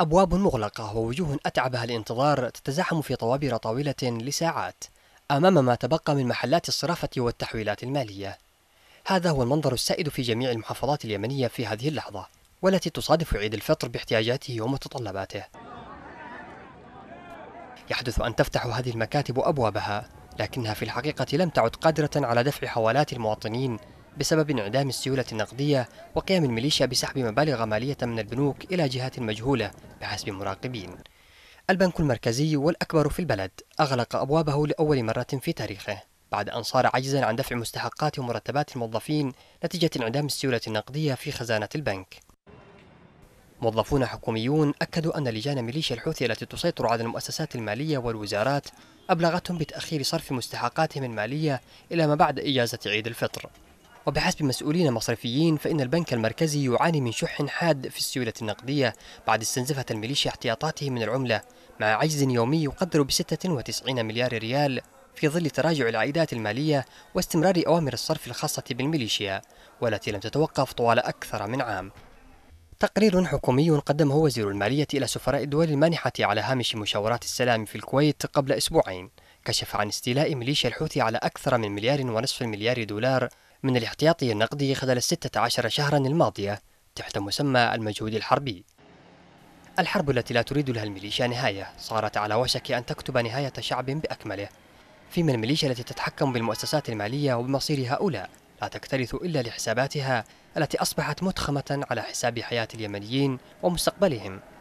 أبواب مغلقة ووجوه أتعبها الانتظار تتزاحم في طوابير طويلة لساعات أمام ما تبقى من محلات الصرافة والتحويلات المالية. هذا هو المنظر السائد في جميع المحافظات اليمنية في هذه اللحظة، والتي تصادف عيد الفطر باحتياجاته ومتطلباته. يحدث أن تفتح هذه المكاتب أبوابها، لكنها في الحقيقة لم تعد قادرة على دفع حوالات المواطنين بسبب انعدام السيولة النقدية وقيام الميليشيا بسحب مبالغ مالية من البنوك إلى جهات مجهولة بحسب مراقبين البنك المركزي والأكبر في البلد أغلق أبوابه لأول مرة في تاريخه بعد أن صار عاجزا عن دفع مستحقات ومرتبات الموظفين نتيجة انعدام السيولة النقدية في خزانة البنك موظفون حكوميون أكدوا أن لجان ميليشيا الحوثي التي تسيطر على المؤسسات المالية والوزارات أبلغتهم بتأخير صرف مستحقاتهم المالية إلى ما بعد إجازة عيد الفطر وبحسب مسؤولين مصرفيين فإن البنك المركزي يعاني من شح حاد في السيولة النقدية بعد استنزفة الميليشيا احتياطاته من العملة مع عجز يومي يقدر ب 96 مليار ريال في ظل تراجع العائدات المالية واستمرار أوامر الصرف الخاصة بالميليشيا والتي لم تتوقف طوال أكثر من عام تقرير حكومي قدمه وزير المالية إلى سفراء الدول المانحة على هامش مشاورات السلام في الكويت قبل أسبوعين كشف عن استيلاء ميليشيا الحوثي على أكثر من مليار ونصف مليار دولار من الاحتياطي النقدي خلال الستة عشر شهرا الماضية تحت مسمى المجهود الحربي الحرب التي لا تريد لها الميليشيا نهاية صارت على وشك أن تكتب نهاية شعب بأكمله فيما الميليشيا التي تتحكم بالمؤسسات المالية وبمصير هؤلاء لا تكترث إلا لحساباتها التي أصبحت متخمة على حساب حياة اليمنيين ومستقبلهم